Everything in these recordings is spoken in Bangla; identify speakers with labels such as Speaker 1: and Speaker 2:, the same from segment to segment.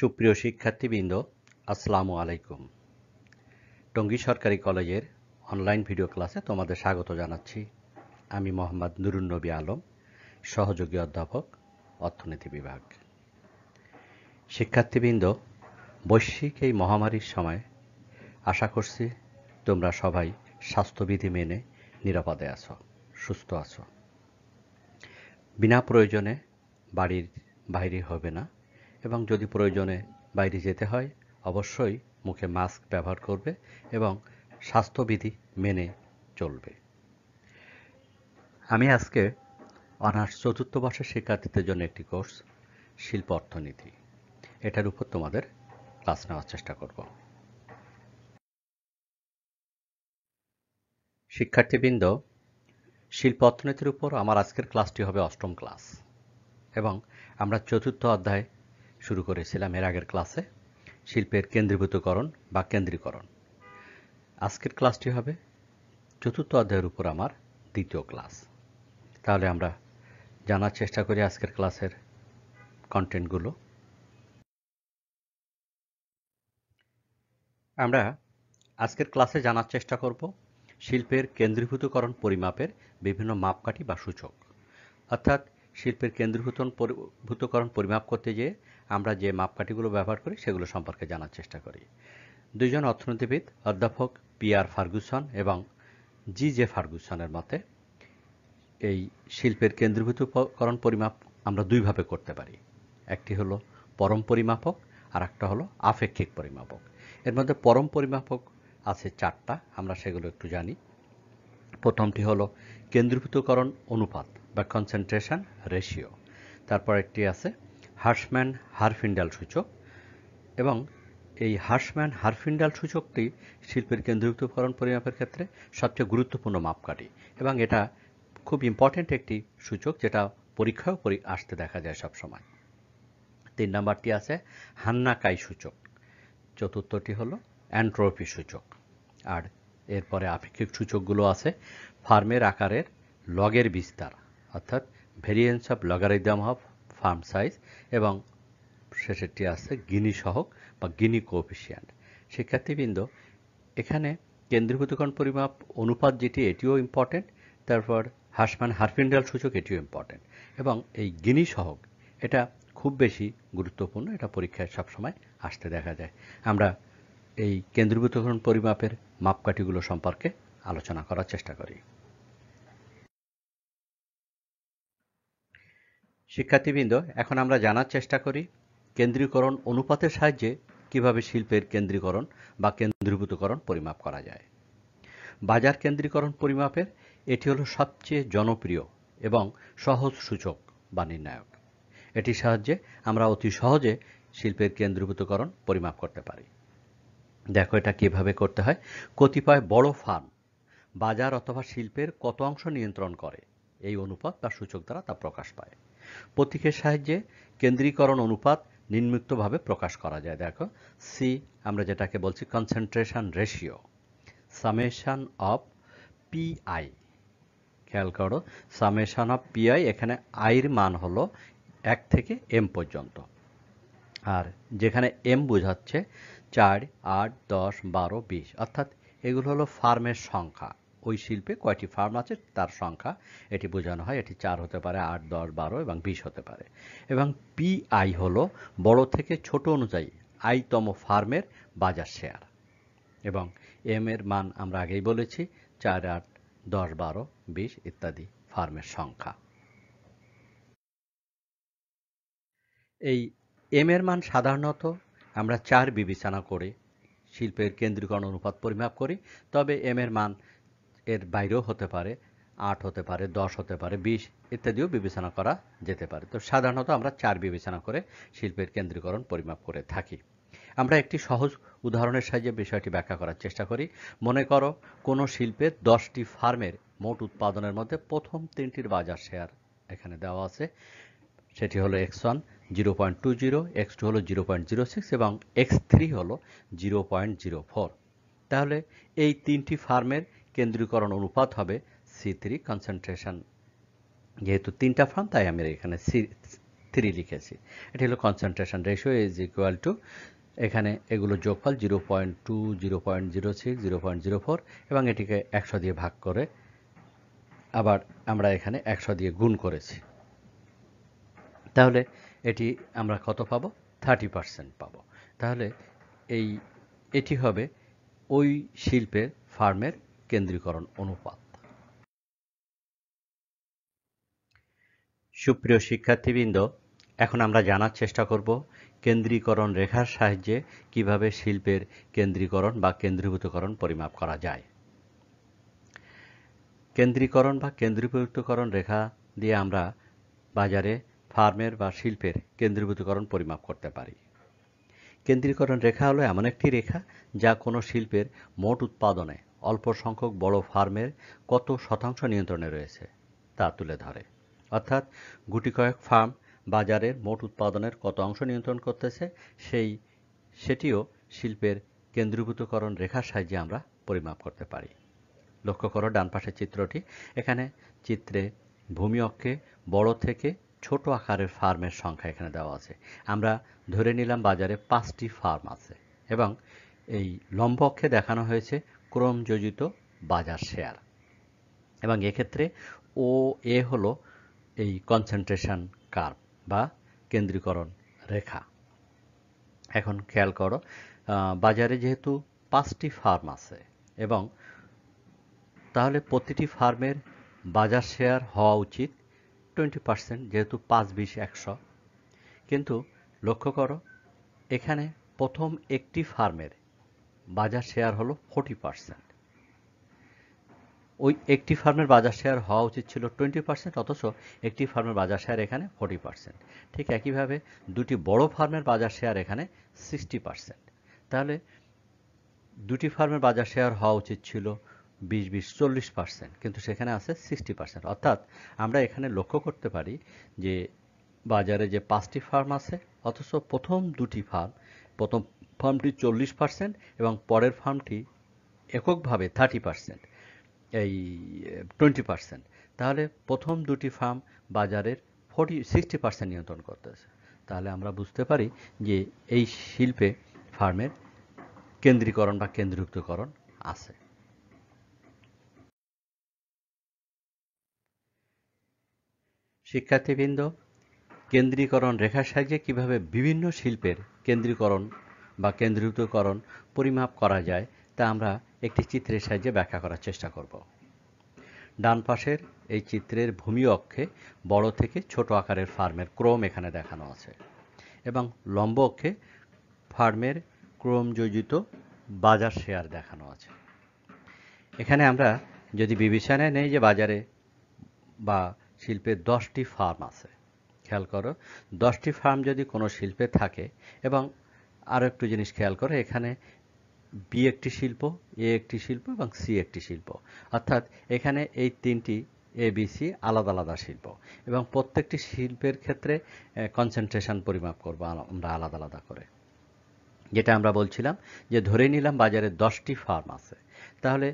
Speaker 1: সুপ্রিয় শিক্ষার্থীবৃন্দ আসসালামু আলাইকুম টঙ্গী সরকারি কলেজের অনলাইন ভিডিও ক্লাসে তোমাদের স্বাগত জানাচ্ছি আমি মোহাম্মদ নুরুন নবী আলম সহযোগী অধ্যাপক অর্থনীতি বিভাগ শিক্ষার্থীবৃন্দ বৈশ্বিক এই মহামারীর সময় আশা করছি তোমরা সবাই স্বাস্থ্যবিধি মেনে নিরাপদে আছো সুস্থ আছো বিনা প্রয়োজনে বাড়ির বাইরে হবে না এবং যদি প্রয়োজনে বাইরে যেতে হয় অবশ্যই মুখে মাস্ক ব্যবহার করবে এবং স্বাস্থ্যবিধি মেনে চলবে আমি আজকে অনার্স চতুর্থ বর্ষের শিক্ষার্থীদের জন্য একটি কোর্স শিল্প অর্থনীতি এটার উপর তোমাদের ক্লাস নেওয়ার চেষ্টা করব শিক্ষার্থীবৃন্দ শিল্প অর্থনীতির উপর আমার আজকের ক্লাসটি হবে অষ্টম ক্লাস এবং আমরা চতুর্থ অধ্যায় শুরু করেছিলাম এর আগের ক্লাসে শিল্পের কেন্দ্রীভূতকরণ বা কেন্দ্রীকরণ আজকের ক্লাসটি হবে চতুর্থ অধ্যায়ের উপর আমার দ্বিতীয় ক্লাস তাহলে আমরা জানার চেষ্টা করি আজকের ক্লাসের কন্টেন্টগুলো আমরা আজকের ক্লাসে জানার চেষ্টা করব শিল্পের কেন্দ্রীভূতকরণ পরিমাপের বিভিন্ন মাপকাঠি বা সূচক অর্থাৎ শিল্পের কেন্দ্রীভূতন ভূতকরণ পরিমাপ করতে যেয়ে আমরা যে মাপকাঠিগুলো ব্যবহার করি সেগুলো সম্পর্কে জানার চেষ্টা করি দুজন অর্থনীতিবিদ অধ্যাপক পি আর ফার্গুসন এবং জি জে ফার্গুসনের মতে এই শিল্পের কেন্দ্রীভূতকরণ পরিমাপ আমরা দুইভাবে করতে পারি একটি হলো পরম পরিমাপক আর একটা হলো আপেক্ষিক পরিমাপক এর মধ্যে পরম পরিমাপক আছে চারটা আমরা সেগুলো একটু জানি প্রথমটি হলো কেন্দ্রীভূতকরণ অনুপাত বা কনসেন্ট্রেশন রেশিও তারপর একটি আছে হার্সম্যান হারফিন্ডাল সূচক এবং এই হার্সম্যান হারফিন্ডাল সূচকটি শিল্পের কেন্দ্রীভূত ফলন পরিমাপের ক্ষেত্রে সবচেয়ে গুরুত্বপূর্ণ মাপকাঠি এবং এটা খুব ইম্পর্ট্যান্ট একটি সূচক যেটা পরীক্ষাও পরি আসতে দেখা যায় সবসময় তিন নাম্বারটি আছে হান্নাকাই সূচক চতুর্থটি হলো অ্যান্ট্রোপি সূচক আর এরপরে আপেক্ষিক সূচকগুলো আছে ফার্মের আকারের লগের বিস্তার অর্থাৎ variance of logarithm of firm size এবং শেষেরটি আছে গিনি সহক বা গিনি কোফিসিয়েন্ট শিক্ষার্থীবৃন্দ এখানে কেন্দ্রীভূতকরণ পরিমাপ অনুপাত যেটি এটিও ইম্পর্টেন্ট তারপর হাসমান হারফিন্ডাল সূচক এটিও ইম্পর্টেন্ট এবং এই গিনি সহক এটা খুব বেশি গুরুত্বপূর্ণ এটা পরীক্ষায় সবসময় আসতে দেখা যায় আমরা এই কেন্দ্রীভূতকরণ পরিমাপের মাপকাঠিগুলো সম্পর্কে আলোচনা করার চেষ্টা করি শিক্ষার্থীবৃন্দ এখন আমরা জানার চেষ্টা করি কেন্দ্রীকরণ অনুপাতের সাহায্যে কিভাবে শিল্পের কেন্দ্রীকরণ বা কেন্দ্রীভূতকরণ পরিমাপ করা যায় বাজার কেন্দ্রীকরণ পরিমাপের এটি হলো সবচেয়ে জনপ্রিয় এবং সহজ সূচক বা নির্ণায়ক এটির সাহায্যে আমরা অতি সহজে শিল্পের কেন্দ্রীভূতকরণ পরিমাপ করতে পারি দেখো এটা কিভাবে করতে হয় কতিপয় বড় ফার্ম বাজার অথবা শিল্পের কত অংশ নিয়ন্ত্রণ করে এই অনুপাত বা সূচক দ্বারা তা প্রকাশ পায় প্রতীকের সাহায্যে কেন্দ্রীকরণ অনুপাত নিম্নুক্তভাবে প্রকাশ করা যায় দেখো সি আমরা যেটাকে বলছি concentration ratio summation of P I খেয়াল করো সামেশান অফ পিআই এখানে আইর মান হলো এক থেকে এম পর্যন্ত আর যেখানে এম বোঝাচ্ছে চার আট দশ বারো বিশ অর্থাৎ এগুলো হলো ফার্মের সংখ্যা ওই শিল্পে কয়টি ফার্ম আছে তার সংখ্যা এটি বোঝানো হয় এটি চার হতে পারে আট দশ বারো এবং বিশ হতে পারে এবং পিআই হলো বড় থেকে ছোট অনুযায়ী আইতম ফার্মের বাজার শেয়ার এবং এম এর মান আমরা আগেই বলেছি চার আট দশ বারো বিশ ইত্যাদি ফার্মের সংখ্যা এই এম এর মান সাধারণত আমরা চার বিবেচনা করে শিল্পের কেন্দ্রীকরণ অনুপাত পরিমাপ করি তবে এম এর মান এর বাইরেও হতে পারে আট হতে পারে দশ হতে পারে বিশ ইত্যাদিও বিবেচনা করা যেতে পারে তো সাধারণত আমরা চার বিবেচনা করে শিল্পের কেন্দ্রীকরণ পরিমাপ করে থাকি আমরা একটি সহজ উদাহরণের সাহায্যে বিষয়টি ব্যাখ্যা করার চেষ্টা করি মনে করো কোনো শিল্পের দশটি ফার্মের মোট উৎপাদনের মধ্যে প্রথম তিনটির বাজার শেয়ার এখানে দেওয়া আছে সেটি হলো X one zero point two zero X two হলো জিরো পয়েন্ট জিরো সিক্স এবং এক্স থ্রি হলো জিরো পয়েন্ট জিরো ফোর তাহলে এই তিনটি ফার্মের কেন্দ্রীকরণ অনুপাত হবে সি থ্রি কনসেন্ট্রেশন যেহেতু তিনটা ফার্ম তাই আমি এখানে সি থ্রি লিখেছি এটি হলো concentration ratio is equal to এখানে এগুলো যোগফল zero point two zero point zero six zero point zero four এবং এটিকে একশো দিয়ে ভাগ করে আবার আমরা এখানে একশো দিয়ে গুণ করেছি তাহলে এটি আমরা কত পাবো থার্টি পারসেন্ট পাবো তাহলে এই এটি হবে ওই শিল্পের ফার্মের কেন্দ্রীকরণ অনুপাত সুপ্রিয় শিক্ষার্থীবৃন্দ এখন আমরা জানার চেষ্টা করব কেন্দ্রীকরণ রেখার সাহায্যে কিভাবে শিল্পের কেন্দ্রীকরণ বা কেন্দ্রীভূতকরণ পরিমাপ করা যায় কেন্দ্রীকরণ বা কেন্দ্রীভূতকরণ রেখা দিয়ে আমরা বাজারে ফার্মের বা শিল্পের কেন্দ্রীভূতকরণ পরিমাপ করতে পারি কেন্দ্রীকরণ রেখা হলো এমন একটি রেখা যা কোনো শিল্পের মোট উৎপাদনে অল্প সংখ্যক বড় ফার্মের কত শতাংশ নিয়ন্ত্রণে রয়েছে তা তুলে ধরে অর্থাৎ গুটি কয়েক ফার্ম বাজারের মোট উৎপাদনের কত অংশ নিয়ন্ত্রণ করতেছে সেই সেটিও শিল্পের কেন্দ্রীভূতকরণ রেখার সাহায্যে আমরা পরিমাপ করতে পারি লক্ষ্য করো ডান পাশের চিত্রটি এখানে চিত্রে ভূমি অক্ষে বড় থেকে ছোট আকারের ফার্মের সংখ্যা এখানে দেওয়া আছে আমরা ধরে নিলাম বাজারে পাঁচটি ফার্ম আছে এবং এই লম্ব অক্ষে দেখানো হয়েছে ক্রমযোজিত বাজার শেয়ার এবং এক্ষেত্রে ও এ হলো এই কনসেন্ট্রেশন কার্ভ বা কেন্দ্রীকরণ রেখা এখন খেয়াল করো বাজারে যেহেতু পাঁচটি ফার্ম আছে এবং তাহলে প্রতিটি ফার্মের বাজার শেয়ার হওয়া উচিত টোয়েন্টি পার্সেন্ট যেহেতু পাঁচ বিশ একশো কিন্তু লক্ষ্য করো এখানে প্রথম একটি ফার্মের বাজার শেয়ার হলো ফোর্টি পার্সেন্ট ওই একটি ফার্মের বাজার শেয়ার হওয়া উচিত ছিল টোয়েন্টি পার্সেন্ট অথচ একটি ফার্মের বাজার শেয়ার এখানে ফোর্টি পার্সেন্ট ঠিক একইভাবে দুটি বড় ফার্মের বাজার শেয়ার এখানে সিক্সটি পার্সেন্ট তাহলে দুটি ফার্মের বাজার শেয়ার হওয়া উচিত ছিল বিশ বিশ চল্লিশ পার্সেন্ট কিন্তু সেখানে আছে সিক্সটি পার্সেন্ট অর্থাৎ আমরা এখানে লক্ষ্য করতে পারি যে বাজারে যে পাঁচটি ফার্ম আছে অথচ প্রথম দুটি ফার্ম প্রথম ফার্মটি চল্লিশ পার্সেন্ট এবং পরের ফার্মটি এককভাবে থার্টি পার্সেন্ট এই টোয়েন্টি পার্সেন্ট তাহলে প্রথম দুটি ফার্ম বাজারের ফোর্টি সিক্সটি পার্সেন্ট নিয়ন্ত্রণ করতেছে তাহলে আমরা বুঝতে পারি যে এই শিল্পে ফার্মের কেন্দ্রীকরণ বা কেন্দ্রীভূতকরণ আছে শিক্ষার্থীবৃন্দ কেন্দ্রীকরণ রেখার সাহায্যে কীভাবে বিভিন্ন শিল্পের কেন্দ্রীকরণ বা কেন্দ্রীভূতকরণ পরিমাপ করা যায় তা আমরা একটি চিত্রের সাহায্যে ব্যাখ্যা করার চেষ্টা করব ডান পাশের এই চিত্রের ভূমি অক্ষে বড় থেকে ছোট আকারের ফার্মের ক্রম এখানে দেখানো আছে এবং লম্ব অক্ষে ফার্মের যোজিত বাজার শেয়ার দেখানো আছে এখানে আমরা যদি বিবেচনায় নেই যে বাজারে বা শিল্পে দশটি ফার্ম আছে খেয়াল করো দশটি ফার্ম যদি কোনো শিল্পে থাকে এবং আরও একটু জিনিস খেয়াল করে এখানে বি একটি শিল্প এ একটি শিল্প এবং সি একটি শিল্প অর্থাৎ এখানে এই তিনটি এ সি আলাদা আলাদা শিল্প এবং প্রত্যেকটি শিল্পের ক্ষেত্রে কনসেন্ট্রেশন পরিমাপ করব আমরা আলাদা আলাদা করে যেটা আমরা বলছিলাম যে ধরে নিলাম বাজারে দশটি ফার্ম আছে তাহলে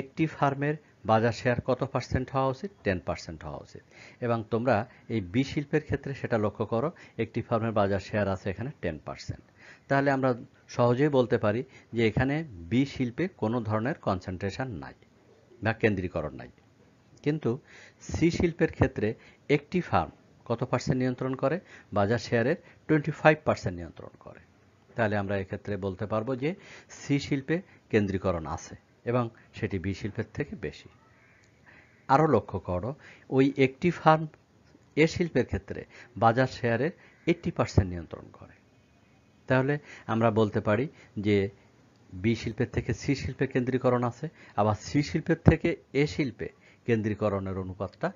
Speaker 1: একটি ফার্মের বাজার শেয়ার কত পার্সেন্ট হওয়া উচিত টেন পার্সেন্ট হওয়া উচিত এবং তোমরা এই বি শিল্পের ক্ষেত্রে সেটা লক্ষ্য করো একটি ফার্মের বাজার শেয়ার আছে এখানে টেন পার্সেন্ট তাহলে আমরা সহজেই বলতে পারি যে এখানে বি শিল্পে কোনো ধরনের কনসেন্ট্রেশন নাই বা কেন্দ্রীকরণ নাই কিন্তু সি শিল্পের ক্ষেত্রে একটি ফার্ম কত পার্সেন্ট নিয়ন্ত্রণ করে বাজার শেয়ারের টোয়েন্টি ফাইভ পার্সেন্ট নিয়ন্ত্রণ করে তাহলে আমরা এক্ষেত্রে বলতে পারবো যে সি শিল্পে কেন্দ্রীকরণ আছে এবং সেটি বি শিল্পের থেকে বেশি আরও লক্ষ্য করো ওই একটি ফার্ম এ শিল্পের ক্ষেত্রে বাজার শেয়ারের এইট্টি পার্সেন্ট নিয়ন্ত্রণ করে তাহলে আমরা বলতে পারি যে বি শিল্পের থেকে সি শিল্পে কেন্দ্রীকরণ আছে আবার সি শিল্পের থেকে এ শিল্পে কেন্দ্রীকরণের অনুপাতটা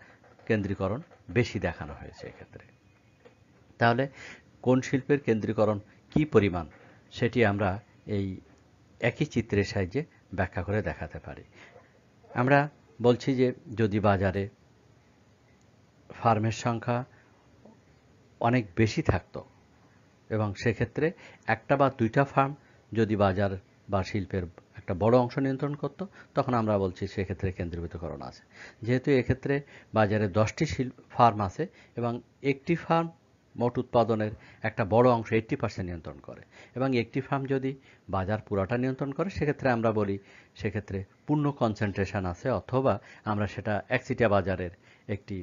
Speaker 1: কেন্দ্রীকরণ বেশি দেখানো হয়েছে এক্ষেত্রে তাহলে কোন শিল্পের কেন্দ্রীকরণ কি পরিমাণ সেটি আমরা এই একই চিত্রের সাহায্যে ব্যাখ্যা করে দেখাতে পারি আমরা বলছি যে যদি বাজারে ফার্মের সংখ্যা অনেক বেশি থাকতো এবং সেক্ষেত্রে একটা বা দুইটা ফার্ম যদি বাজার বা শিল্পের একটা বড় অংশ নিয়ন্ত্রণ করত তখন আমরা বলছি সেক্ষেত্রে কেন্দ্রীভূতকরণ আছে যেহেতু এক্ষেত্রে বাজারে দশটি শিল্প ফার্ম আছে এবং একটি ফার্ম মোট উৎপাদনের একটা বড় অংশ এইট্টি পার্সেন্ট নিয়ন্ত্রণ করে এবং একটি ফার্ম যদি বাজার পুরাটা নিয়ন্ত্রণ করে সেক্ষেত্রে আমরা বলি সেক্ষেত্রে পূর্ণ কনসেন্ট্রেশন আছে অথবা আমরা সেটা একচিটিয়া বাজারের একটি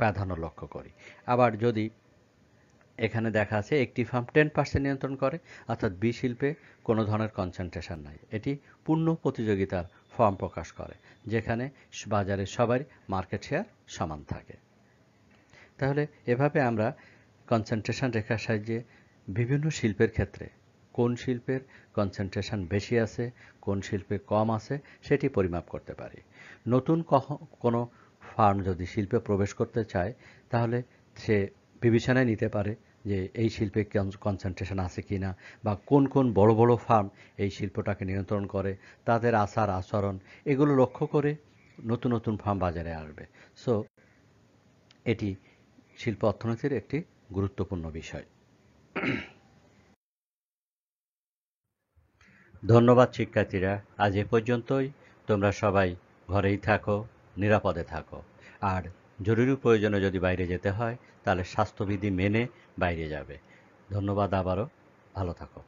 Speaker 1: প্রাধান্য লক্ষ্য করি আবার যদি এখানে দেখা আছে একটি ফার্ম টেন পার্সেন্ট নিয়ন্ত্রণ করে অর্থাৎ বি শিল্পে কোনো ধরনের কনসেন্ট্রেশন নাই এটি পূর্ণ প্রতিযোগিতার ফর্ম প্রকাশ করে যেখানে বাজারে সবার মার্কেট শেয়ার সমান থাকে তাহলে এভাবে আমরা কনসেন্ট্রেশন রেখার সাহায্যে বিভিন্ন শিল্পের ক্ষেত্রে কোন শিল্পের কনসেন্ট্রেশন বেশি আছে কোন শিল্পে কম আছে সেটি পরিমাপ করতে পারি নতুন কোনো ফার্ম যদি শিল্পে প্রবেশ করতে চায় তাহলে সে বিবেচনায় নিতে পারে যে এই শিল্পে কনসেন্ট্রেশন আছে কি না বা কোন কোন বড় বড় ফার্ম এই শিল্পটাকে নিয়ন্ত্রণ করে তাদের আচার আচরণ এগুলো লক্ষ্য করে নতুন নতুন ফার্ম বাজারে আসবে সো এটি শিল্প অর্থনীতির একটি গুরুত্বপূর্ণ বিষয় ধন্যবাদ শিক্ষার্থীরা আজ এ পর্যন্তই তোমরা সবাই ঘরেই থাকো নিরাপদে থাকো আর জরুরি প্রয়োজনে যদি বাইরে যেতে হয় তাহলে স্বাস্থ্যবিধি মেনে বাইরে যাবে ধন্যবাদ আবারও ভালো থাকো